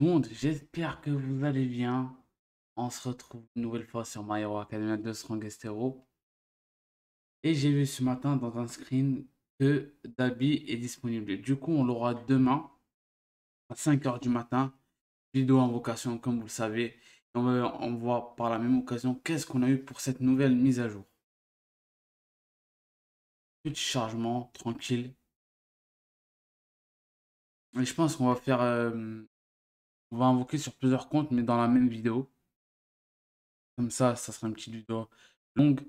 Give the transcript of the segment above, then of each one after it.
monde, j'espère que vous allez bien. On se retrouve une nouvelle fois sur My academy Academia 2 Strongest Hero. Et j'ai vu ce matin dans un screen que Dabi est disponible. Du coup, on l'aura demain à 5h du matin. Vidéo vocation comme vous le savez. on, va, voit par la même occasion qu'est-ce qu'on a eu pour cette nouvelle mise à jour. Petit chargement, tranquille. Et je pense qu'on va faire euh, on va invoquer sur plusieurs comptes, mais dans la même vidéo. Comme ça, ça sera un petit vidéo longue,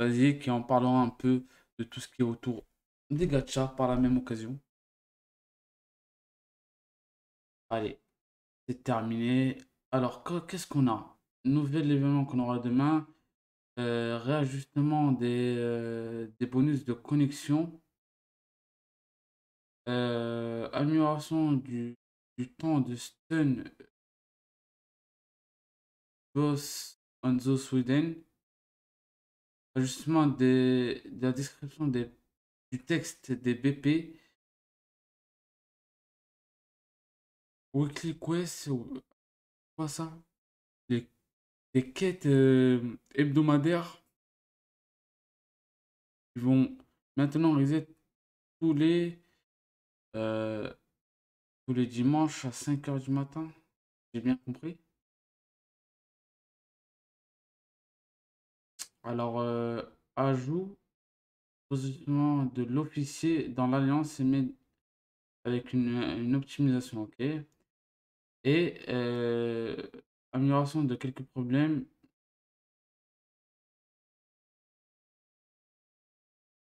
y qui en parlera un peu de tout ce qui est autour des gachas par la même occasion. Allez, c'est terminé. Alors, qu'est-ce qu'on a Nouvel événement qu'on aura demain. Euh, réajustement des, euh, des, bonus de connexion. Euh, amélioration du du temps de stun Boss euh, on the Sweden. Ajustement des, de la description des, du texte des BP. Weekly Quest, quoi ça les quêtes euh, hebdomadaires qui vont maintenant reset tous les euh, tous les dimanches à 5 heures du matin J'ai bien compris Alors, euh, ajout positionnement de l'officier dans l'alliance avec une, optimisation, ok. Et euh, amélioration de quelques problèmes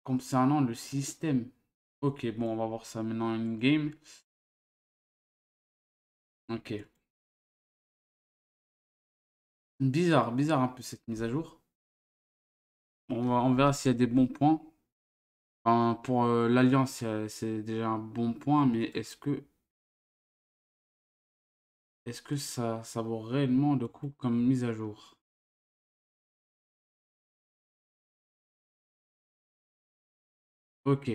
concernant le système. Ok, bon, on va voir ça maintenant en game Ok. Bizarre, bizarre un peu cette mise à jour. On, va, on verra s'il y a des bons points. pour euh, l'Alliance, c'est déjà un bon point, mais est-ce que. Est-ce que ça, ça vaut réellement le coup comme mise à jour Ok.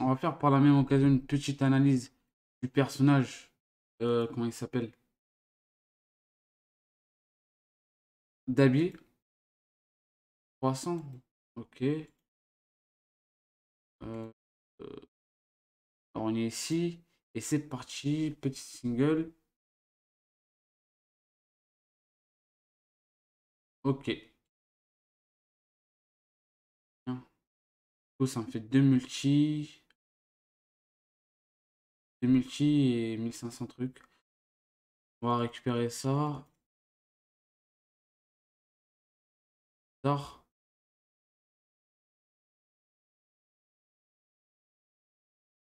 On va faire par la même occasion une petite analyse du personnage euh, comment il s'appelle Dabi 300 ok euh, euh on est ici et c'est parti petit single ok Bien. ça me fait deux multi 2000 et 1500 trucs. On va récupérer ça. D'accord.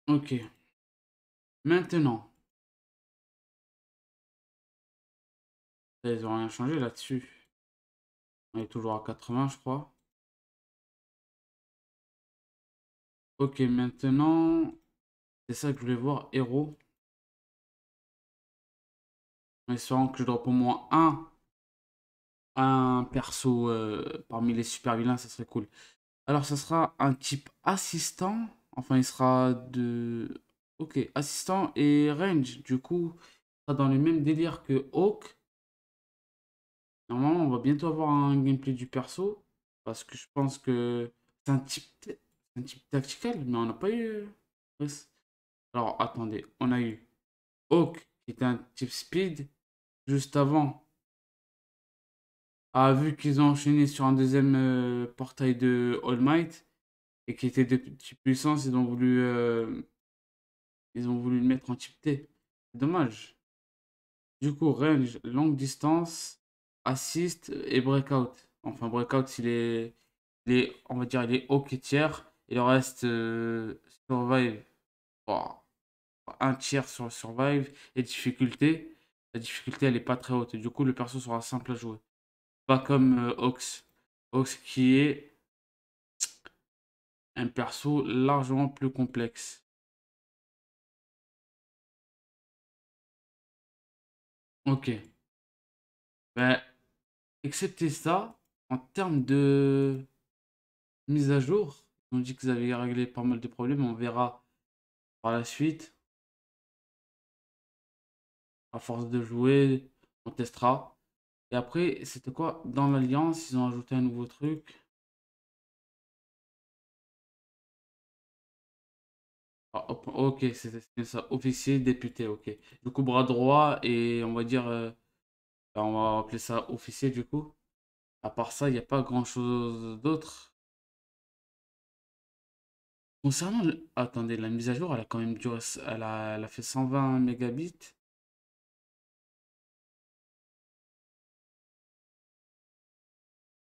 Ok. Maintenant. Ils ont rien changé là-dessus. On est toujours à 80, je crois. Ok, maintenant, c'est ça que je voulais voir, héros. En espérant que je droppe au moins un, un perso euh, parmi les super vilains, ça serait cool. Alors, ça sera un type assistant. Enfin, il sera de... Ok, assistant et range. Du coup, il sera dans le même délire que Hawk. Normalement, on va bientôt avoir un gameplay du perso. Parce que je pense que c'est un type, un type tactical, mais on n'a pas eu... Euh, alors, attendez, on a eu Hawk, qui était un type speed, juste avant. Ah, vu qu'ils ont enchaîné sur un deuxième euh, portail de All Might, et qui était de type puissance, ils ont voulu, euh, ils ont voulu le mettre en type T. dommage. Du coup, range, longue distance, assist et breakout. Enfin, breakout, il est, il on va dire, il est et tiers. Et le reste, euh, survive un tiers sur le survive et difficulté. La difficulté, elle est pas très haute. Et du coup, le perso sera simple à jouer. Pas comme euh, Ox. Ox qui est un perso largement plus complexe. Ok. Ben, excepté ça, en termes de mise à jour, on dit que vous avez réglé pas mal de problèmes. On verra par la suite à force de jouer, on testera. Et après, c'était quoi Dans l'Alliance, ils ont ajouté un nouveau truc. Ah, ok, c'est ça. Officier, député, ok. Du coup, bras droit et on va dire... Euh, ben, on va appeler ça officier du coup. À part ça, il n'y a pas grand-chose d'autre. Concernant... Le... Attendez, la mise à jour, elle a quand même duré... Elle a, elle a fait 120 mégabits.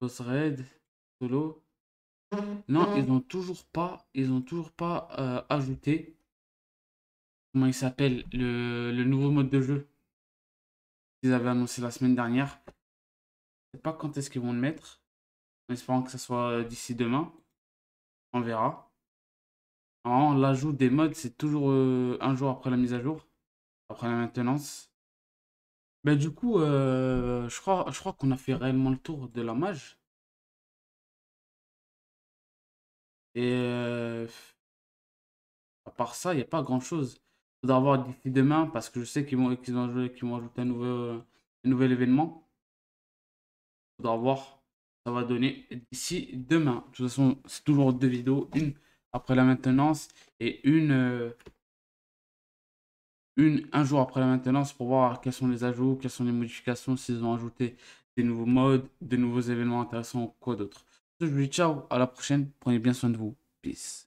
Solo. Non, ils ont toujours pas, ils ont toujours pas euh, ajouté comment il s'appelle le, le, nouveau mode de jeu qu'ils avaient annoncé la semaine dernière. Je pas quand est-ce qu'ils vont le mettre, espérant que ce soit euh, d'ici demain. On verra. en L'ajout des modes, c'est toujours euh, un jour après la mise à jour, après la maintenance. Ben, du coup, euh, je crois, je crois qu'on a fait réellement le tour de la mage. Et euh, à part ça, il n'y a pas grand-chose. Il faudra voir d'ici demain parce que je sais qu'ils vont, qu'ils vont, ajouter un, nouveau, nouvel événement. Il faudra voir ça va donner d'ici demain. De toute façon, c'est toujours deux vidéos, une après la maintenance et une euh, une un jour après la maintenance pour voir quels sont les ajouts, quelles sont les modifications, s'ils ont ajouté des nouveaux modes, des nouveaux événements intéressants ou quoi d'autre. Je vous dis ciao, à la prochaine, prenez bien soin de vous. Peace.